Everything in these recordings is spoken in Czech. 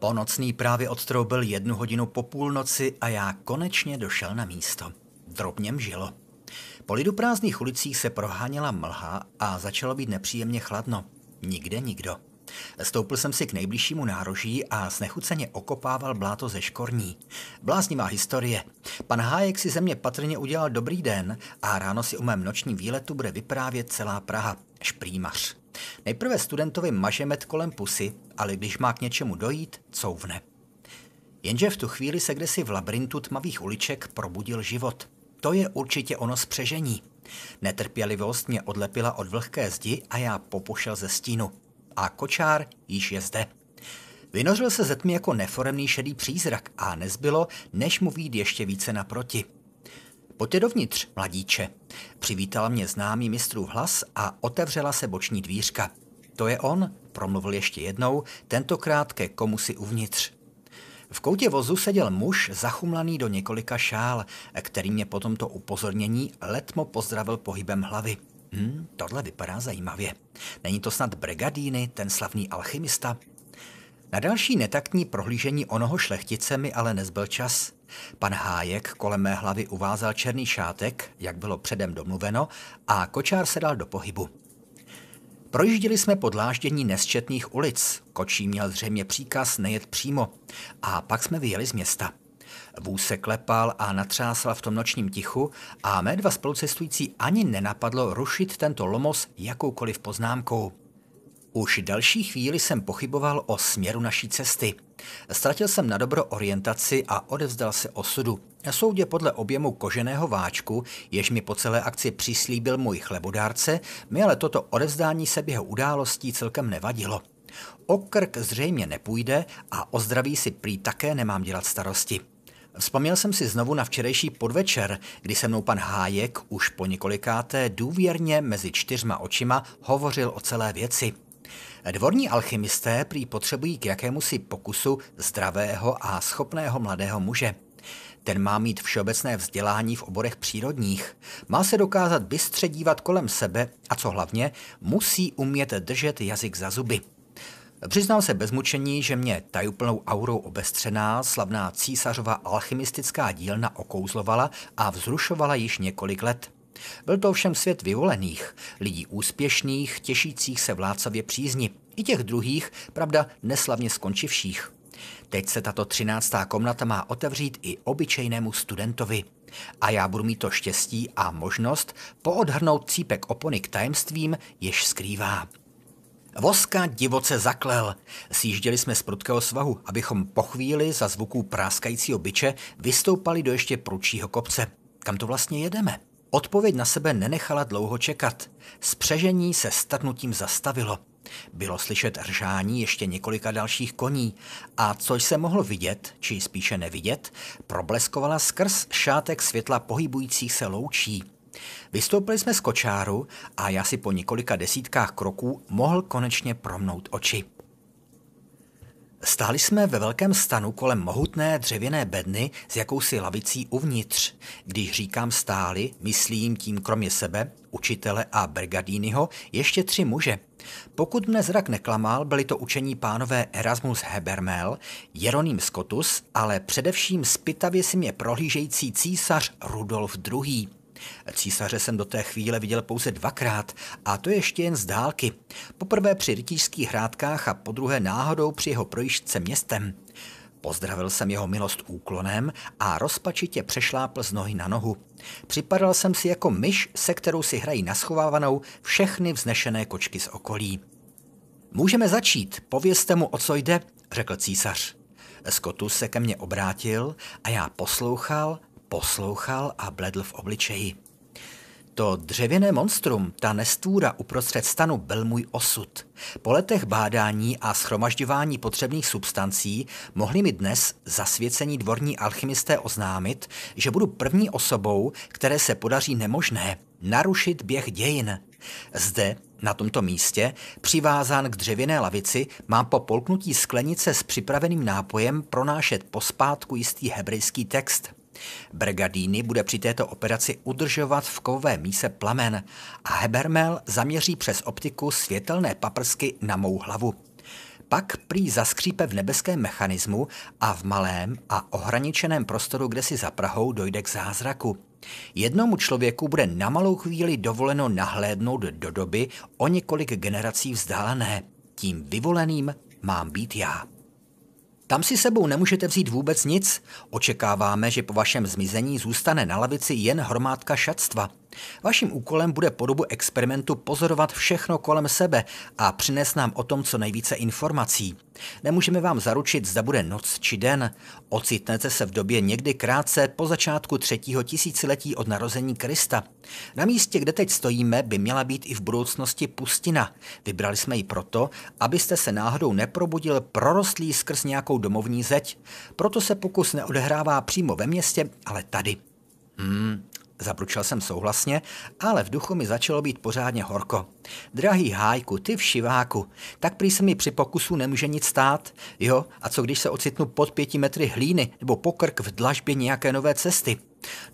Ponocný právě odstroubil jednu hodinu po půlnoci a já konečně došel na místo. Drobně mžilo. Po lidu prázdných ulicích se proháněla mlha a začalo být nepříjemně chladno. Nikde nikdo. Stoupil jsem si k nejbližšímu nároží a snechuceně okopával bláto ze škorní. Bláznivá historie. Pan Hájek si ze mě patrně udělal dobrý den a ráno si o mém nočním výletu bude vyprávět celá Praha. Šprýmař. Nejprve studentovi mažemet kolem pusy, ale když má k něčemu dojít, couvne. Jenže v tu chvíli se kdesi v labirintu tmavých uliček probudil život. To je určitě ono spřežení. Netrpělivost mě odlepila od vlhké zdi a já popošel ze stínu. A kočár již je zde. Vynořil se ze tmy jako neforemný šedý přízrak a nezbylo, než mu výjít ještě více naproti. Pojďte dovnitř, mladíče. Přivítala mě známý mistrův hlas a otevřela se boční dvířka. To je on, promluvil ještě jednou, tentokrát ke komu si uvnitř. V koutě vozu seděl muž zachumlaný do několika šál, který mě po tomto upozornění letmo pozdravil pohybem hlavy. Hmm, tohle vypadá zajímavě. Není to snad Bregadíny, ten slavný alchymista? Na další netaktní prohlížení onoho šlechtice mi ale nezbyl čas. Pan Hájek kolem mé hlavy uvázal černý šátek, jak bylo předem domluveno, a kočár se dal do pohybu. Projížděli jsme podláždění nesčetných ulic, kočí měl zřejmě příkaz nejet přímo, a pak jsme vyjeli z města. Vůz se klepal a natřásal v tom nočním tichu a mé dva spolucestující ani nenapadlo rušit tento lomos jakoukoliv poznámkou – už další chvíli jsem pochyboval o směru naší cesty. Ztratil jsem na dobro orientaci a odevzdal se osudu. soudě podle objemu koženého váčku, jež mi po celé akci přislíbil můj chlebodárce, mi ale toto odevzdání se běhu událostí celkem nevadilo. O krk zřejmě nepůjde a o zdraví si prý také nemám dělat starosti. Vzpomněl jsem si znovu na včerejší podvečer, kdy se mnou pan Hájek už po několikáté důvěrně mezi čtyřma očima hovořil o celé věci – Dvorní alchymisté prý potřebují k jakémusi pokusu zdravého a schopného mladého muže. Ten má mít všeobecné vzdělání v oborech přírodních, má se dokázat bystře dívat kolem sebe a co hlavně, musí umět držet jazyk za zuby. Přiznal se bez mučení, že mě tajuplnou aurou obestřená slavná císařova alchymistická dílna okouzlovala a vzrušovala již několik let. Byl to ovšem svět vyvolených, lidí úspěšných, těšících se vládcově přízni, i těch druhých, pravda, neslavně skončivších. Teď se tato třináctá komnata má otevřít i obyčejnému studentovi. A já budu mít to štěstí a možnost poodhrnout cípek opony k tajemstvím, jež skrývá. Voska divoce zaklel. Sjížděli jsme z prudkého svahu, abychom po chvíli za zvuků práskajícího byče vystoupali do ještě prudšího kopce. Kam to vlastně jedeme? Odpověď na sebe nenechala dlouho čekat. Spřežení se strnutím zastavilo. Bylo slyšet ržání ještě několika dalších koní a což se mohlo vidět, či spíše nevidět, probleskovala skrz šátek světla pohybujících se loučí. Vystoupili jsme z kočáru a já si po několika desítkách kroků mohl konečně promnout oči. Stáli jsme ve velkém stanu kolem mohutné dřevěné bedny s jakousi lavicí uvnitř. Když říkám stáli, myslím tím kromě sebe, učitele a Bergadínyho, ještě tři muže. Pokud mne zrak neklamal, byli to učení pánové Erasmus Hebermel, Jeroným Scotus, ale především spytavě si mě prohlížející císař Rudolf II. Císaře jsem do té chvíle viděl pouze dvakrát a to ještě jen z dálky. Poprvé při rytířských hrádkách a podruhé náhodou při jeho projíždce městem. Pozdravil jsem jeho milost úklonem a rozpačitě přešlápl z nohy na nohu. Připadal jsem si jako myš, se kterou si hrají na schovávanou všechny vznešené kočky z okolí. Můžeme začít, povězte mu, o co jde, řekl císař. Skotus se ke mně obrátil a já poslouchal Poslouchal a bledl v obličeji. To dřevěné monstrum, ta nestůra uprostřed stanu byl můj osud. Po letech bádání a schromažďování potřebných substancí mohli mi dnes zasvěcení dvorní alchymisté oznámit, že budu první osobou, které se podaří nemožné narušit běh dějin. Zde, na tomto místě, přivázán k dřevěné lavici, mám po polknutí sklenice s připraveným nápojem pronášet pospátku jistý hebrejský text – Bergadini bude při této operaci udržovat v kovové míse plamen a Hebermel zaměří přes optiku světelné paprsky na mou hlavu. Pak prý zaskřípe v nebeském mechanismu a v malém a ohraničeném prostoru, kde si za Prahou dojde k zázraku. Jednomu člověku bude na malou chvíli dovoleno nahlédnout do doby o několik generací vzdálené. Tím vyvoleným mám být já. Tam si sebou nemůžete vzít vůbec nic. Očekáváme, že po vašem zmizení zůstane na lavici jen hromádka šatstva. Vaším úkolem bude po dobu experimentu pozorovat všechno kolem sebe a přines nám o tom co nejvíce informací. Nemůžeme vám zaručit, zda bude noc či den. Ocitnete se v době někdy krátce po začátku třetího tisíciletí od narození Krista. Na místě, kde teď stojíme, by měla být i v budoucnosti pustina. Vybrali jsme ji proto, abyste se náhodou neprobudil prorostlý skrz nějakou domovní zeď. Proto se pokus neodehrává přímo ve městě, ale tady. Hmm, Zapručil jsem souhlasně, ale v duchu mi začalo být pořádně horko. Drahý hájku, ty všiváku, tak prý se mi při pokusu nemůže nic stát. Jo, a co když se ocitnu pod pěti metry hlíny nebo pokrk v dlažbě nějaké nové cesty?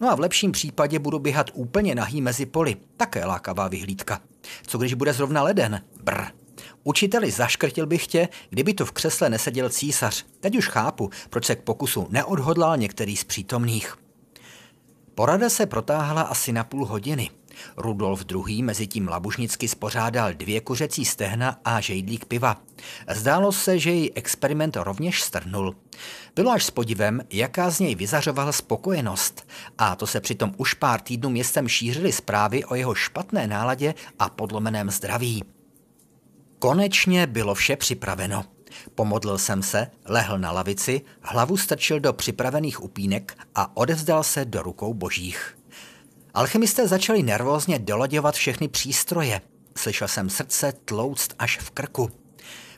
No a v lepším případě budu běhat úplně nahý mezi poli. Také lákavá vyhlídka. Co když bude zrovna leden? Brr. Učiteli zaškrtil bych tě, kdyby to v křesle neseděl císař. Teď už chápu, proč se k pokusu neodhodlal některý z přítomných. Porada se protáhla asi na půl hodiny. Rudolf II. mezitím labužnicky spořádal dvě kuřecí stehna a žejdlík piva. Zdálo se, že její experiment rovněž strhnul. Bylo až s podivem, jaká z něj vyzařovala spokojenost. A to se přitom už pár týdnů městem šířily zprávy o jeho špatné náladě a podlomeném zdraví. Konečně bylo vše připraveno. Pomodlil jsem se, lehl na lavici, hlavu strčil do připravených upínek a odevzdal se do rukou božích. Alchymisté začali nervózně doladěvat všechny přístroje. Slyšel jsem srdce tlouct až v krku.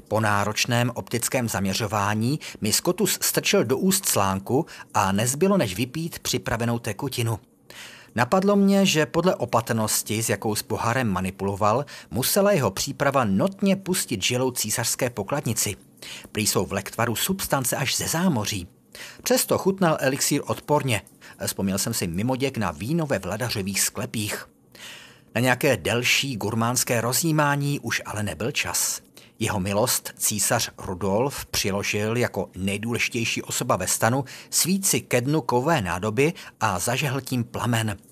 Po náročném optickém zaměřování mi Skotus strčil do úst slánku a nezbylo než vypít připravenou tekutinu. Napadlo mě, že podle opatrnosti, s jakou s pohárem manipuloval, musela jeho příprava notně pustit žilou císařské pokladnici. Prý jsou v lektvaru substance až ze zámoří. Přesto chutnal elixír odporně. Vzpomněl jsem si mimoděk na víno ve vladařových sklepích. Na nějaké delší gurmánské rozjímání už ale nebyl čas. Jeho milost císař Rudolf přiložil jako nejdůležitější osoba ve stanu svíci ke dnu kové nádoby a zažehl tím plamen –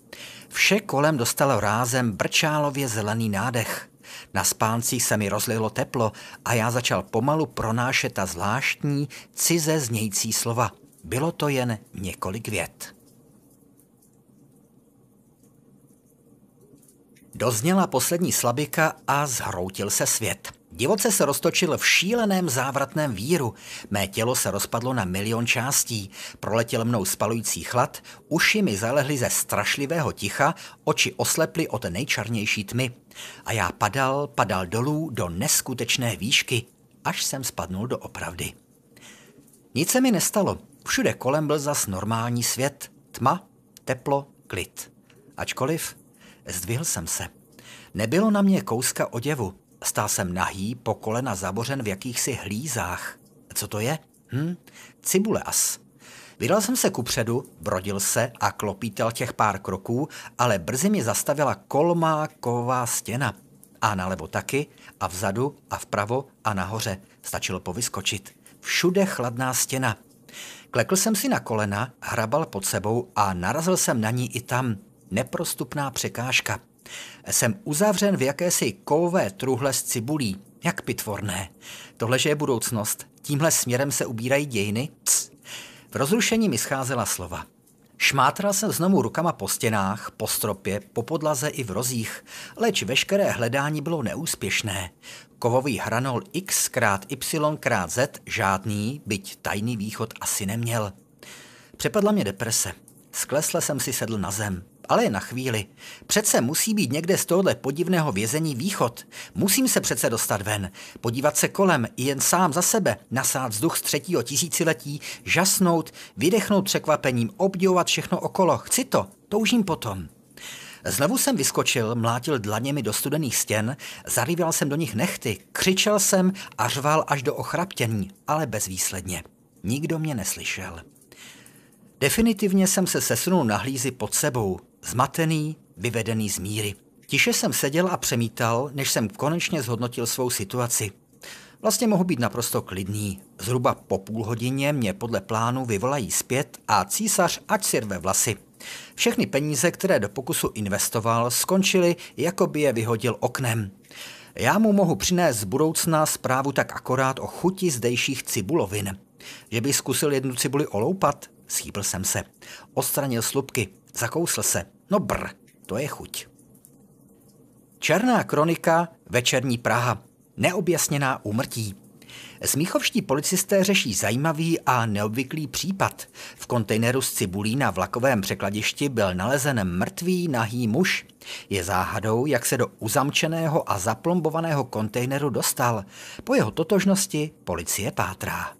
Vše kolem dostalo rázem brčálově zelený nádech. Na spáncích se mi rozlilo teplo a já začal pomalu pronášet ta zvláštní, cize znějící slova. Bylo to jen několik vět. Dozněla poslední slabika a zhroutil se svět. Divoce se roztočil v šíleném závratném víru. Mé tělo se rozpadlo na milion částí. Proletěl mnou spalující chlad, uši mi zalehly ze strašlivého ticha, oči osleply od nejčarnější tmy. A já padal, padal dolů do neskutečné výšky, až jsem spadnul do opravdy. Nic se mi nestalo. Všude kolem byl zas normální svět. Tma, teplo, klid. Ačkoliv, zdvihl jsem se. Nebylo na mě kouska oděvu, Stál jsem nahý, po kolena zabořen v jakýchsi hlízách. Co to je? Hm? as. Vydal jsem se kupředu, brodil se a klopítel těch pár kroků, ale brzy mi zastavila kolmá ková stěna. A nalevo taky, a vzadu, a vpravo, a nahoře. Stačilo povyskočit. Všude chladná stěna. Klekl jsem si na kolena, hrabal pod sebou a narazil jsem na ní i tam. Neprostupná překážka. Jsem uzavřen v jakési kovové truhle s cibulí. Jak pitvorné. Tohle, že je budoucnost. Tímhle směrem se ubírají dějiny. Cs. V rozrušení mi scházela slova. Šmátral jsem znovu rukama po stěnách, po stropě, po podlaze i v rozích, leč veškeré hledání bylo neúspěšné. Kovový hranol x krát y krát z žádný, byť tajný východ asi neměl. Přepadla mě deprese. Sklesle jsem si sedl na zem ale na chvíli. Přece musí být někde z tohle podivného vězení východ. Musím se přece dostat ven, podívat se kolem, i jen sám za sebe, nasát vzduch z třetího tisíciletí, žasnout, vydechnout překvapením, obdivovat všechno okolo. Chci to, toužím potom. Znovu jsem vyskočil, mlátil dlaněmi do studených stěn, zarýval jsem do nich nechty, křičel jsem a řval až do ochraptění, ale bezvýsledně. Nikdo mě neslyšel. Definitivně jsem se sesunul na hlízy pod sebou. Zmatený, vyvedený z míry. Tiše jsem seděl a přemítal, než jsem konečně zhodnotil svou situaci. Vlastně mohu být naprosto klidný. Zhruba po půl hodině mě podle plánu vyvolají zpět a císař ať si rve vlasy. Všechny peníze, které do pokusu investoval, skončily, jako by je vyhodil oknem. Já mu mohu přinést z budoucna zprávu tak akorát o chuti zdejších cibulovin. Že bych zkusil jednu cibuli oloupat? Schýbl jsem se. Odstranil slupky. Zakousl se. No br, to je chuť. Černá kronika Večerní Praha. Neobjasněná úmrtí. Smíchovští policisté řeší zajímavý a neobvyklý případ. V kontejneru z cibulí na vlakovém překladišti byl nalezen mrtvý nahý muž. Je záhadou, jak se do uzamčeného a zaplombovaného kontejneru dostal. Po jeho totožnosti policie pátrá.